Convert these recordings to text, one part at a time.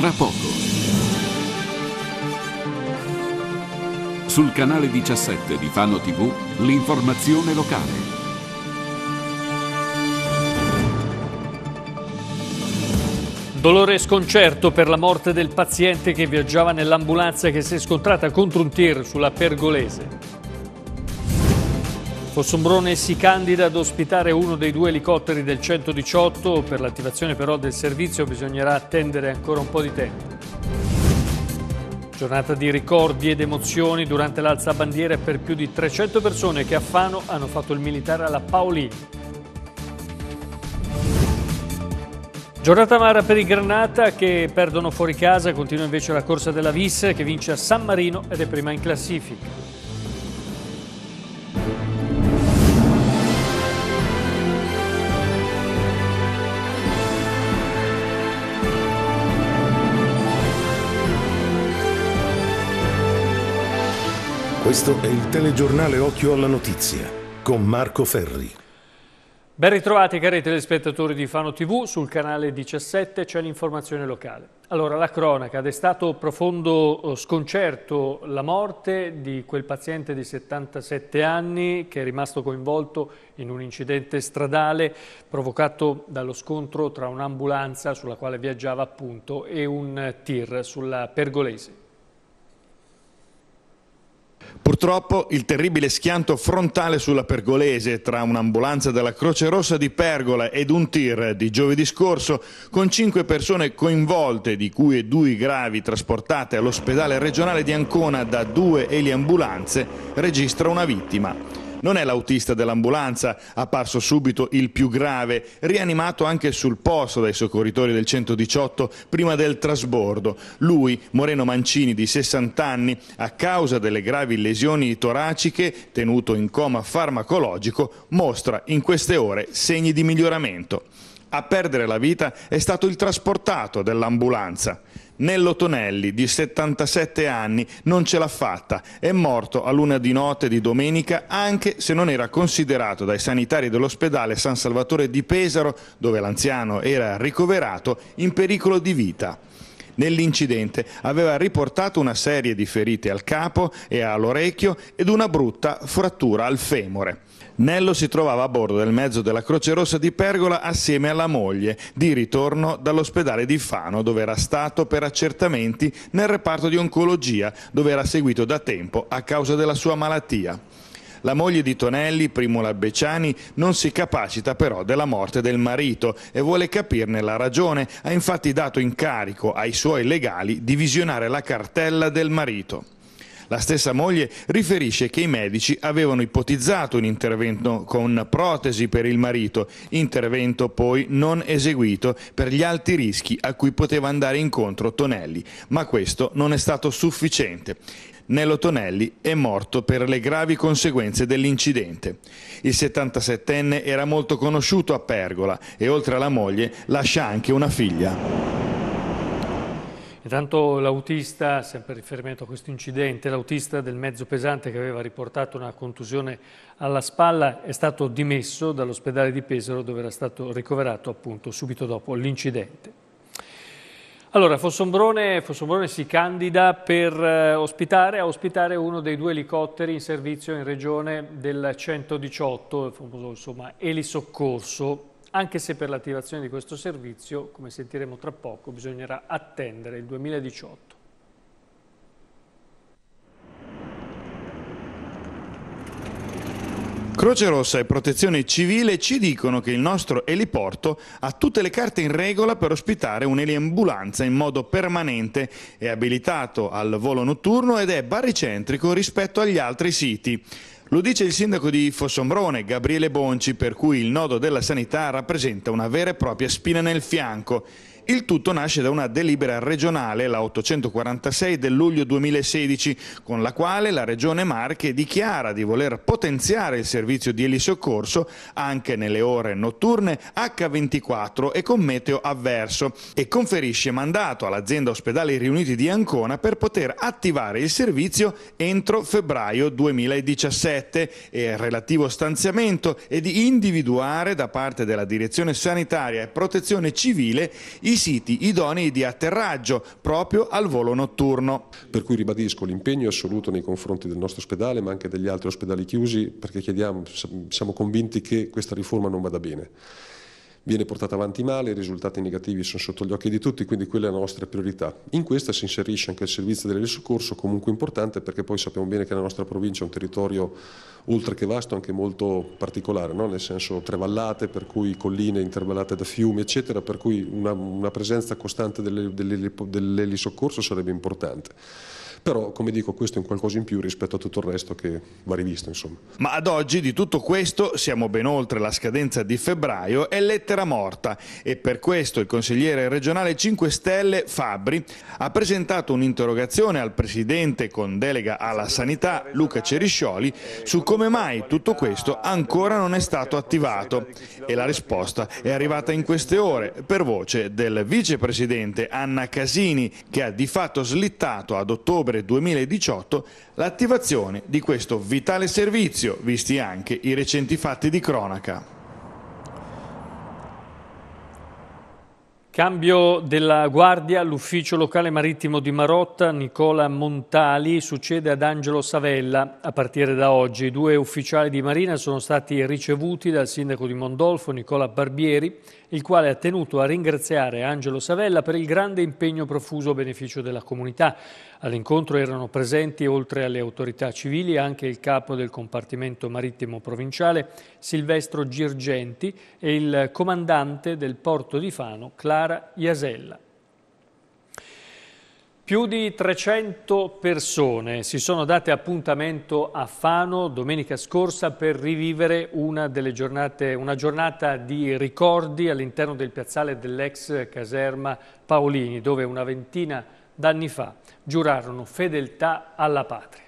tra poco. Sul canale 17 di Fano TV, l'informazione locale. Dolore e sconcerto per la morte del paziente che viaggiava nell'ambulanza che si è scontrata contro un tir sulla Pergolese. Fossombrone si candida ad ospitare uno dei due elicotteri del 118, per l'attivazione però del servizio bisognerà attendere ancora un po' di tempo. Giornata di ricordi ed emozioni durante l'alza bandiera per più di 300 persone che a Fano hanno fatto il militare alla Paolini. Giornata amara per i Granata che perdono fuori casa, continua invece la corsa della Vis che vince a San Marino ed è prima in classifica. Questo è il telegiornale Occhio alla Notizia con Marco Ferri. Ben ritrovati cari telespettatori di Fano TV, sul canale 17 c'è l'informazione locale. Allora, la cronaca, è stato profondo eh, sconcerto la morte di quel paziente di 77 anni che è rimasto coinvolto in un incidente stradale provocato dallo scontro tra un'ambulanza sulla quale viaggiava appunto e un tir sulla Pergolese. Purtroppo il terribile schianto frontale sulla Pergolese tra un'ambulanza della Croce Rossa di Pergola ed un tir di giovedì scorso con cinque persone coinvolte, di cui due gravi trasportate all'ospedale regionale di Ancona da due eliambulanze, registra una vittima. Non è l'autista dell'ambulanza, apparso subito il più grave, rianimato anche sul posto dai soccorritori del 118 prima del trasbordo. Lui, Moreno Mancini, di 60 anni, a causa delle gravi lesioni toraciche, tenuto in coma farmacologico, mostra in queste ore segni di miglioramento. A perdere la vita è stato il trasportato dell'ambulanza. Nello Tonelli, di 77 anni, non ce l'ha fatta. È morto a luna di notte di domenica, anche se non era considerato dai sanitari dell'ospedale San Salvatore di Pesaro, dove l'anziano era ricoverato, in pericolo di vita. Nell'incidente aveva riportato una serie di ferite al capo e all'orecchio ed una brutta frattura al femore. Nello si trovava a bordo del mezzo della Croce Rossa di Pergola assieme alla moglie, di ritorno dall'ospedale di Fano, dove era stato per accertamenti nel reparto di oncologia, dove era seguito da tempo a causa della sua malattia. La moglie di Tonelli, Primula Becciani, non si capacita però della morte del marito e vuole capirne la ragione. Ha infatti dato incarico ai suoi legali di visionare la cartella del marito. La stessa moglie riferisce che i medici avevano ipotizzato un intervento con protesi per il marito, intervento poi non eseguito per gli alti rischi a cui poteva andare incontro Tonelli, ma questo non è stato sufficiente. Nello Tonelli è morto per le gravi conseguenze dell'incidente. Il 77enne era molto conosciuto a Pergola e oltre alla moglie lascia anche una figlia. Intanto l'autista, sempre riferimento a questo incidente, l'autista del mezzo pesante che aveva riportato una contusione alla spalla è stato dimesso dall'ospedale di Pesaro dove era stato ricoverato appunto subito dopo l'incidente. Allora, Fossombrone, Fossombrone, si candida per eh, ospitare, a ospitare uno dei due elicotteri in servizio in regione del 118, il famoso insomma, elisoccorso, anche se per l'attivazione di questo servizio, come sentiremo tra poco, bisognerà attendere il 2018. Croce Rossa e Protezione Civile ci dicono che il nostro eliporto ha tutte le carte in regola per ospitare un'eliambulanza in modo permanente, è abilitato al volo notturno ed è baricentrico rispetto agli altri siti. Lo dice il sindaco di Fossombrone, Gabriele Bonci, per cui il nodo della sanità rappresenta una vera e propria spina nel fianco il tutto nasce da una delibera regionale, la 846 del luglio 2016, con la quale la Regione Marche dichiara di voler potenziare il servizio di elisoccorso anche nelle ore notturne H24 e con meteo avverso e conferisce mandato all'azienda ospedali riuniti di Ancona per poter attivare il servizio entro febbraio 2017 e relativo stanziamento e di individuare da parte della Direzione Sanitaria e Protezione Civile i siti idonei di atterraggio proprio al volo notturno. Per cui ribadisco l'impegno assoluto nei confronti del nostro ospedale ma anche degli altri ospedali chiusi perché chiediamo, siamo convinti che questa riforma non vada bene viene portata avanti male, i risultati negativi sono sotto gli occhi di tutti, quindi quella è la nostra priorità. In questa si inserisce anche il servizio del soccorso, comunque importante perché poi sappiamo bene che la nostra provincia è un territorio oltre che vasto anche molto particolare, no? nel senso tre vallate, per cui colline intervallate da fiumi, eccetera, per cui una, una presenza costante dell'elisoccorso sarebbe importante però come dico questo è un qualcosa in più rispetto a tutto il resto che va rivisto insomma. Ma ad oggi di tutto questo siamo ben oltre la scadenza di febbraio è lettera morta e per questo il consigliere regionale 5 Stelle Fabri ha presentato un'interrogazione al presidente con delega alla sanità Luca Ceriscioli su come mai tutto questo ancora non è stato attivato e la risposta è arrivata in queste ore per voce del vicepresidente Anna Casini che ha di fatto slittato ad ottobre ottobre 2018 l'attivazione di questo vitale servizio, visti anche i recenti fatti di cronaca. Cambio della guardia all'ufficio locale marittimo di Marotta, Nicola Montali succede ad Angelo Savella a partire da oggi. I due ufficiali di Marina sono stati ricevuti dal sindaco di Mondolfo, Nicola Barbieri, il quale ha tenuto a ringraziare Angelo Savella per il grande impegno profuso a beneficio della comunità. All'incontro erano presenti, oltre alle autorità civili, anche il capo del compartimento marittimo provinciale Silvestro Girgenti e il comandante del porto di Fano, Clara Chiara Iasella. Più di 300 persone si sono date appuntamento a Fano domenica scorsa per rivivere una, giornate, una giornata di ricordi all'interno del piazzale dell'ex caserma Paolini, dove una ventina d'anni fa giurarono fedeltà alla patria.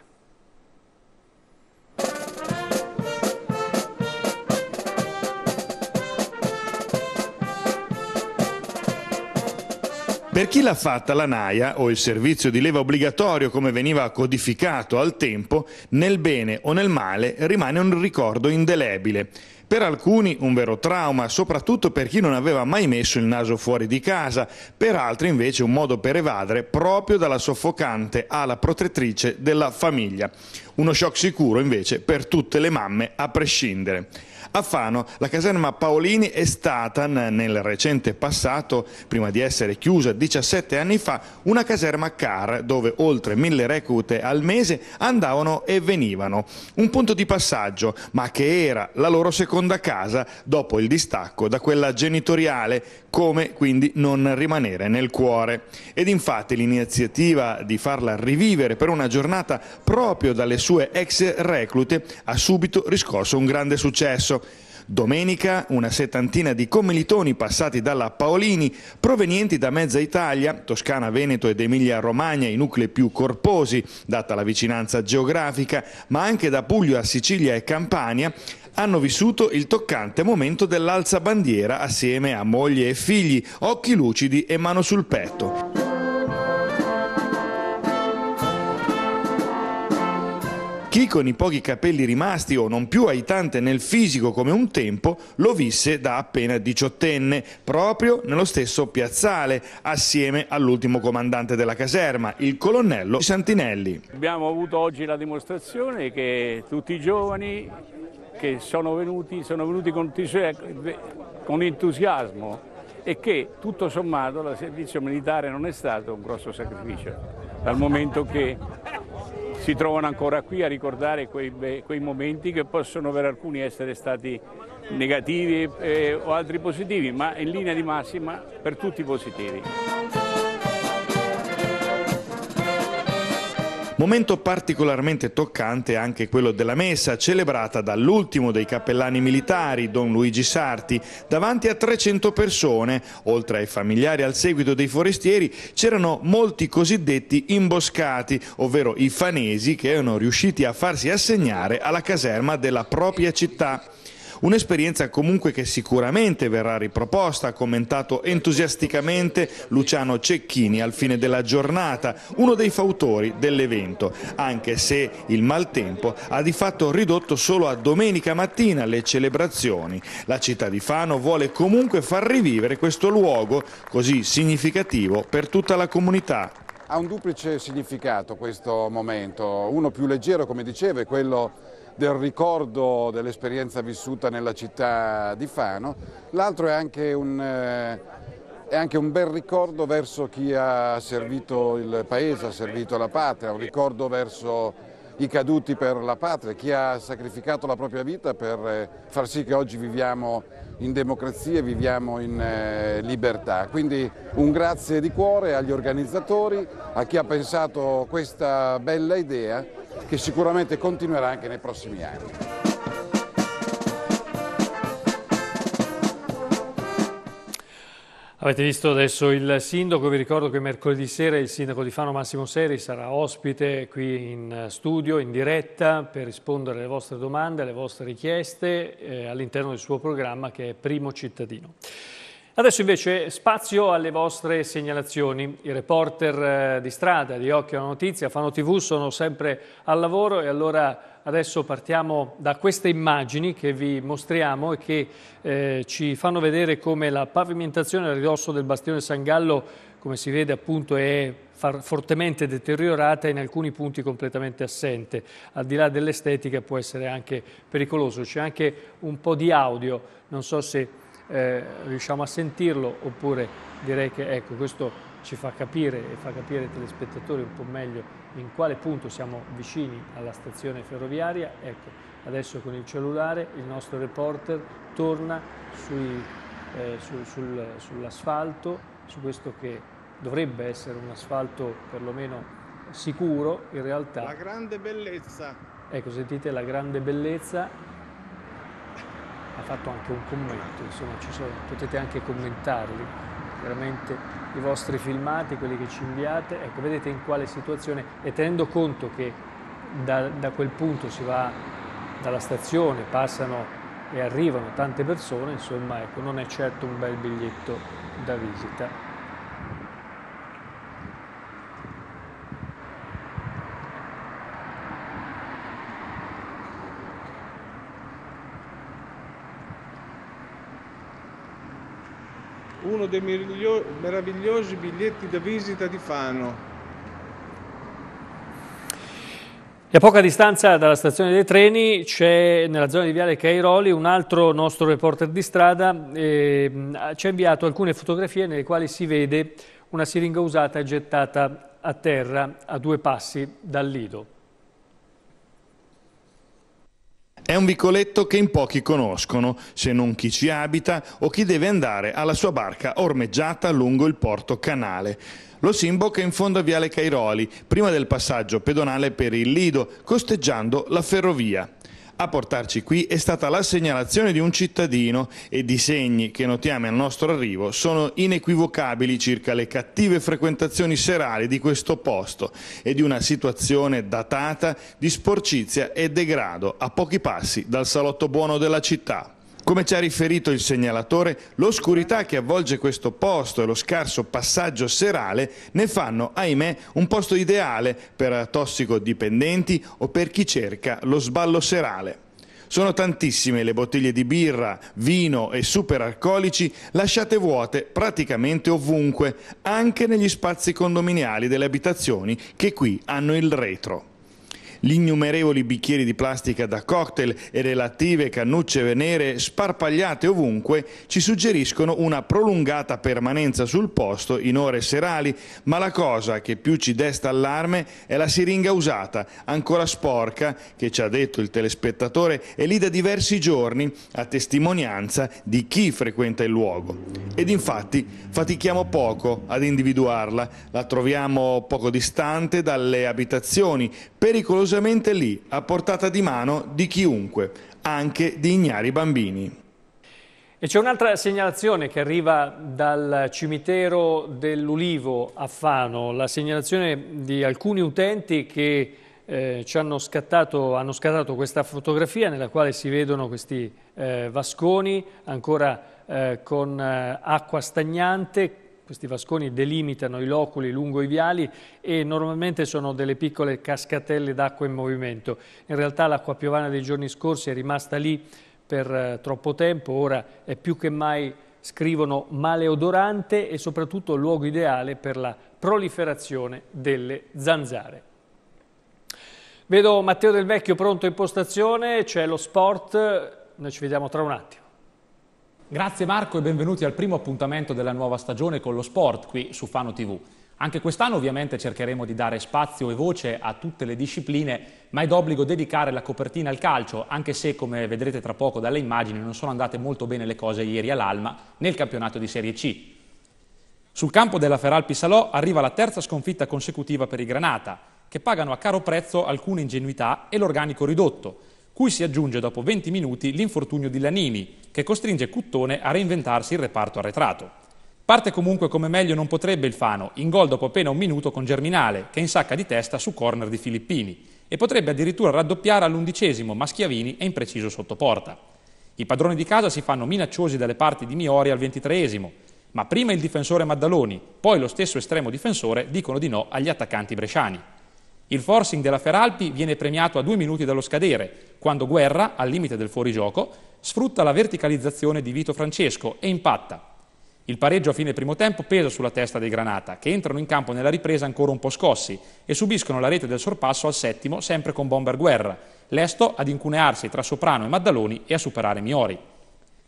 Per chi l'ha fatta la naia o il servizio di leva obbligatorio come veniva codificato al tempo, nel bene o nel male rimane un ricordo indelebile. Per alcuni un vero trauma, soprattutto per chi non aveva mai messo il naso fuori di casa, per altri invece un modo per evadere proprio dalla soffocante ala protettrice della famiglia. Uno shock sicuro invece per tutte le mamme a prescindere. A Fano la caserma Paolini è stata nel recente passato, prima di essere chiusa 17 anni fa, una caserma car dove oltre mille reclute al mese andavano e venivano. Un punto di passaggio, ma che era la loro seconda casa dopo il distacco da quella genitoriale, come quindi non rimanere nel cuore. Ed infatti l'iniziativa di farla rivivere per una giornata proprio dalle sue ex reclute ha subito riscosso un grande successo. Domenica una settantina di commilitoni passati dalla Paolini, provenienti da mezza Italia, Toscana, Veneto ed Emilia-Romagna, i nuclei più corposi, data la vicinanza geografica, ma anche da Puglia a Sicilia e Campania, hanno vissuto il toccante momento dell'alza bandiera assieme a moglie e figli, occhi lucidi e mano sul petto. con i pochi capelli rimasti o non più aitante nel fisico come un tempo, lo visse da appena diciottenne, proprio nello stesso piazzale, assieme all'ultimo comandante della caserma, il colonnello Santinelli. Abbiamo avuto oggi la dimostrazione che tutti i giovani che sono venuti, sono venuti con entusiasmo e che tutto sommato il servizio militare non è stato un grosso sacrificio, dal momento che si trovano ancora qui a ricordare quei, quei momenti che possono per alcuni essere stati negativi eh, o altri positivi, ma in linea di massima per tutti positivi. Momento particolarmente toccante è anche quello della messa, celebrata dall'ultimo dei cappellani militari, Don Luigi Sarti, davanti a 300 persone. Oltre ai familiari al seguito dei forestieri, c'erano molti cosiddetti imboscati, ovvero i fanesi che erano riusciti a farsi assegnare alla caserma della propria città. Un'esperienza comunque che sicuramente verrà riproposta, ha commentato entusiasticamente Luciano Cecchini al fine della giornata, uno dei fautori dell'evento, anche se il maltempo ha di fatto ridotto solo a domenica mattina le celebrazioni. La città di Fano vuole comunque far rivivere questo luogo così significativo per tutta la comunità. Ha un duplice significato questo momento, uno più leggero come dicevo è quello del ricordo dell'esperienza vissuta nella città di Fano, l'altro è anche un eh, è anche un bel ricordo verso chi ha servito il paese, ha servito la patria, un ricordo verso i caduti per la patria, chi ha sacrificato la propria vita per eh, far sì che oggi viviamo in democrazia e viviamo in eh, libertà. Quindi un grazie di cuore agli organizzatori, a chi ha pensato questa bella idea che sicuramente continuerà anche nei prossimi anni. Avete visto adesso il sindaco, vi ricordo che mercoledì sera il sindaco di Fano Massimo Seri sarà ospite qui in studio, in diretta, per rispondere alle vostre domande, alle vostre richieste eh, all'interno del suo programma che è Primo Cittadino. Adesso invece spazio alle vostre segnalazioni. I reporter eh, di strada, di Occhio alla Notizia, Fano TV sono sempre al lavoro e allora adesso partiamo da queste immagini che vi mostriamo e che eh, ci fanno vedere come la pavimentazione a ridosso del bastione San Gallo, come si vede appunto, è fortemente deteriorata e in alcuni punti completamente assente. Al di là dell'estetica può essere anche pericoloso. C'è anche un po' di audio, non so se eh, riusciamo a sentirlo oppure direi che ecco, questo ci fa capire e fa capire ai telespettatori un po' meglio in quale punto siamo vicini alla stazione ferroviaria. Ecco, adesso con il cellulare il nostro reporter torna sui, eh, su, sul, sull'asfalto, su questo che dovrebbe essere un asfalto perlomeno sicuro, in realtà... La grande bellezza. Ecco, sentite la grande bellezza ha fatto anche un commento, insomma sono, potete anche commentarli, veramente i vostri filmati, quelli che ci inviate, ecco vedete in quale situazione e tenendo conto che da, da quel punto si va dalla stazione, passano e arrivano tante persone, insomma ecco, non è certo un bel biglietto da visita. dei meravigliosi biglietti da visita di Fano. E a poca distanza dalla stazione dei treni c'è nella zona di Viale Cairoli un altro nostro reporter di strada eh, ci ha inviato alcune fotografie nelle quali si vede una siringa usata gettata a terra a due passi dal lido. un vicoletto che in pochi conoscono, se non chi ci abita o chi deve andare alla sua barca ormeggiata lungo il porto canale. Lo si imbocca in fondo a Viale Cairoli, prima del passaggio pedonale per il Lido, costeggiando la ferrovia. A portarci qui è stata la segnalazione di un cittadino e i segni che notiamo al nostro arrivo sono inequivocabili circa le cattive frequentazioni serali di questo posto e di una situazione datata di sporcizia e degrado a pochi passi dal salotto buono della città. Come ci ha riferito il segnalatore, l'oscurità che avvolge questo posto e lo scarso passaggio serale ne fanno, ahimè, un posto ideale per tossicodipendenti o per chi cerca lo sballo serale. Sono tantissime le bottiglie di birra, vino e superalcolici lasciate vuote praticamente ovunque, anche negli spazi condominiali delle abitazioni che qui hanno il retro gli innumerevoli bicchieri di plastica da cocktail e relative cannucce venere sparpagliate ovunque ci suggeriscono una prolungata permanenza sul posto in ore serali, ma la cosa che più ci desta allarme è la siringa usata, ancora sporca, che ci ha detto il telespettatore, è lì da diversi giorni a testimonianza di chi frequenta il luogo. Ed infatti fatichiamo poco ad individuarla, la troviamo poco distante dalle abitazioni, pericolosamente pericolosamente lì, a portata di mano di chiunque, anche di ignari bambini. E c'è un'altra segnalazione che arriva dal cimitero dell'Ulivo a Fano, la segnalazione di alcuni utenti che eh, ci hanno scattato, hanno scattato, questa fotografia nella quale si vedono questi eh, vasconi ancora eh, con eh, acqua stagnante questi vasconi delimitano i loculi lungo i viali e normalmente sono delle piccole cascatelle d'acqua in movimento. In realtà l'acqua piovana dei giorni scorsi è rimasta lì per eh, troppo tempo, ora è più che mai scrivono maleodorante e soprattutto luogo ideale per la proliferazione delle zanzare. Vedo Matteo Del Vecchio pronto in postazione, c'è lo sport, noi ci vediamo tra un attimo. Grazie Marco e benvenuti al primo appuntamento della nuova stagione con lo sport qui su Fano TV. Anche quest'anno ovviamente cercheremo di dare spazio e voce a tutte le discipline, ma è d'obbligo dedicare la copertina al calcio, anche se come vedrete tra poco dalle immagini non sono andate molto bene le cose ieri all'Alma nel campionato di Serie C. Sul campo della Feralpi Salò arriva la terza sconfitta consecutiva per i Granata, che pagano a caro prezzo alcune ingenuità e l'organico ridotto, cui si aggiunge dopo 20 minuti l'infortunio di Lanini, che costringe Cuttone a reinventarsi il reparto arretrato. Parte comunque come meglio non potrebbe il Fano, in gol dopo appena un minuto con Germinale, che insacca di testa su corner di Filippini, e potrebbe addirittura raddoppiare all'undicesimo, ma Schiavini è impreciso sotto porta. I padroni di casa si fanno minacciosi dalle parti di Miori al ventitreesimo, ma prima il difensore Maddaloni, poi lo stesso estremo difensore dicono di no agli attaccanti bresciani. Il forcing della Feralpi viene premiato a due minuti dallo scadere, quando Guerra, al limite del fuorigioco, sfrutta la verticalizzazione di Vito Francesco e impatta. Il pareggio a fine primo tempo pesa sulla testa dei Granata, che entrano in campo nella ripresa ancora un po' scossi e subiscono la rete del sorpasso al settimo, sempre con Bomber Guerra, lesto ad incunearsi tra Soprano e Maddaloni e a superare Miori.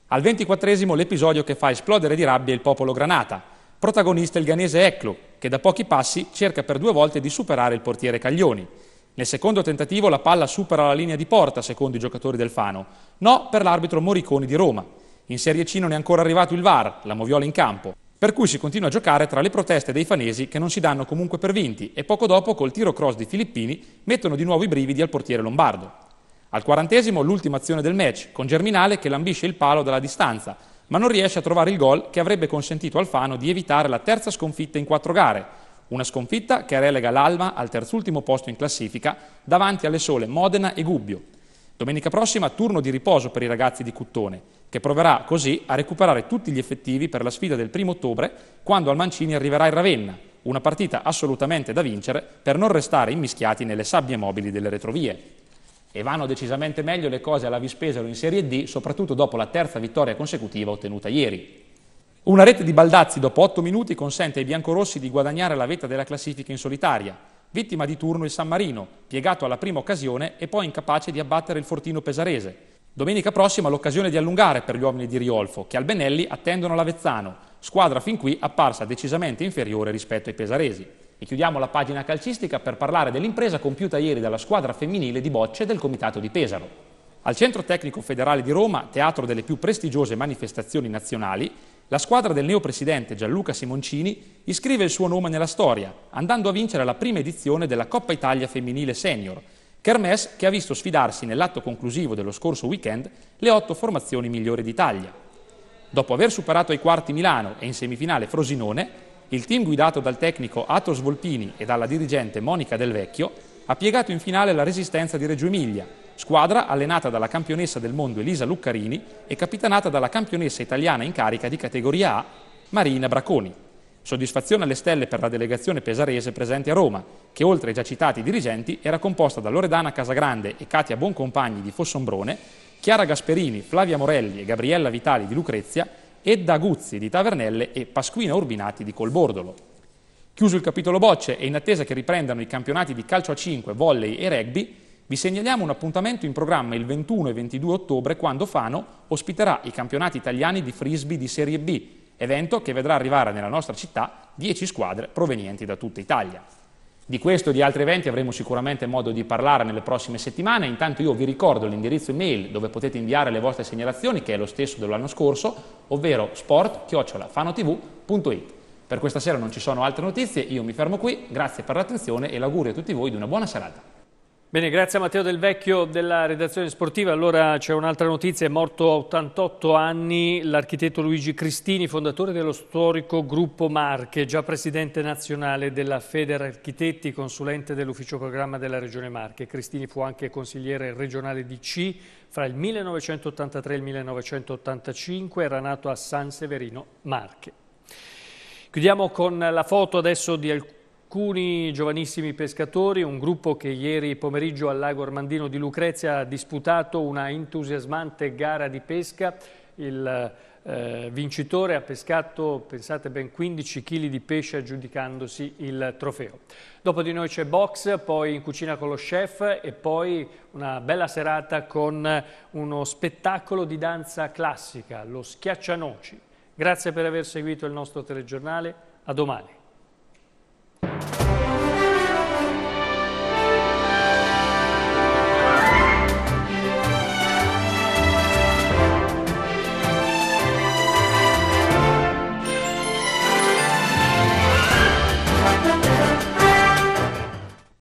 Al ventiquattresimo l'episodio che fa esplodere di rabbia il popolo Granata, Protagonista il ghanese Eclo, che da pochi passi cerca per due volte di superare il portiere Caglioni. Nel secondo tentativo la palla supera la linea di porta, secondo i giocatori del Fano. No per l'arbitro Moriconi di Roma. In Serie C non è ancora arrivato il VAR, la moviola in campo. Per cui si continua a giocare tra le proteste dei fanesi che non si danno comunque per vinti e poco dopo col tiro cross di Filippini mettono di nuovo i brividi al portiere lombardo. Al quarantesimo l'ultima azione del match, con Germinale che lambisce il palo dalla distanza, ma non riesce a trovare il gol che avrebbe consentito al Fano di evitare la terza sconfitta in quattro gare, una sconfitta che relega l'Alma al terzultimo posto in classifica davanti alle sole Modena e Gubbio. Domenica prossima turno di riposo per i ragazzi di Cuttone, che proverà così a recuperare tutti gli effettivi per la sfida del primo ottobre, quando al Mancini arriverà il Ravenna, una partita assolutamente da vincere per non restare immischiati nelle sabbie mobili delle retrovie e vanno decisamente meglio le cose alla Vispesaro in Serie D, soprattutto dopo la terza vittoria consecutiva ottenuta ieri. Una rete di Baldazzi dopo 8 minuti consente ai biancorossi di guadagnare la vetta della classifica in solitaria, vittima di turno il San Marino, piegato alla prima occasione e poi incapace di abbattere il fortino pesarese. Domenica prossima l'occasione di allungare per gli uomini di Riolfo, che al Benelli attendono l'Avezzano, squadra fin qui apparsa decisamente inferiore rispetto ai pesaresi. E chiudiamo la pagina calcistica per parlare dell'impresa compiuta ieri dalla squadra femminile di bocce del Comitato di Pesaro. Al Centro Tecnico Federale di Roma, teatro delle più prestigiose manifestazioni nazionali, la squadra del neopresidente Gianluca Simoncini iscrive il suo nome nella storia, andando a vincere la prima edizione della Coppa Italia Femminile Senior, Kermes che ha visto sfidarsi nell'atto conclusivo dello scorso weekend le otto formazioni migliori d'Italia. Dopo aver superato ai quarti Milano e in semifinale Frosinone, il team guidato dal tecnico Atos Volpini e dalla dirigente Monica Del Vecchio ha piegato in finale la resistenza di Reggio Emilia, squadra allenata dalla campionessa del mondo Elisa Luccarini e capitanata dalla campionessa italiana in carica di categoria A Marina Braconi. Soddisfazione alle stelle per la delegazione pesarese presente a Roma, che oltre ai già citati dirigenti era composta da Loredana Casagrande e Katia Buoncompagni di Fossombrone, Chiara Gasperini, Flavia Morelli e Gabriella Vitali di Lucrezia Edda Guzzi di Tavernelle e Pasquino Urbinati di Colbordolo. Chiuso il capitolo bocce e in attesa che riprendano i campionati di calcio a 5, volley e rugby, vi segnaliamo un appuntamento in programma il 21 e 22 ottobre quando Fano ospiterà i campionati italiani di frisbee di Serie B, evento che vedrà arrivare nella nostra città 10 squadre provenienti da tutta Italia. Di questo e di altri eventi avremo sicuramente modo di parlare nelle prossime settimane, intanto io vi ricordo l'indirizzo email dove potete inviare le vostre segnalazioni, che è lo stesso dell'anno scorso, ovvero sport-fanotv.it. Per questa sera non ci sono altre notizie, io mi fermo qui, grazie per l'attenzione e l'augurio a tutti voi di una buona serata. Bene, grazie a Matteo Del Vecchio della redazione sportiva. Allora c'è un'altra notizia, è morto a 88 anni l'architetto Luigi Cristini, fondatore dello storico gruppo Marche, già presidente nazionale della Feder Architetti, consulente dell'ufficio programma della Regione Marche. Cristini fu anche consigliere regionale di C fra il 1983 e il 1985, era nato a San Severino, Marche. Chiudiamo con la foto adesso di alcuni alcuni giovanissimi pescatori, un gruppo che ieri pomeriggio al lago Armandino di Lucrezia ha disputato una entusiasmante gara di pesca. Il eh, vincitore ha pescato, pensate, ben 15 kg di pesce aggiudicandosi il trofeo. Dopo di noi c'è box, poi in cucina con lo chef e poi una bella serata con uno spettacolo di danza classica, lo schiaccianoci. Grazie per aver seguito il nostro telegiornale, a domani.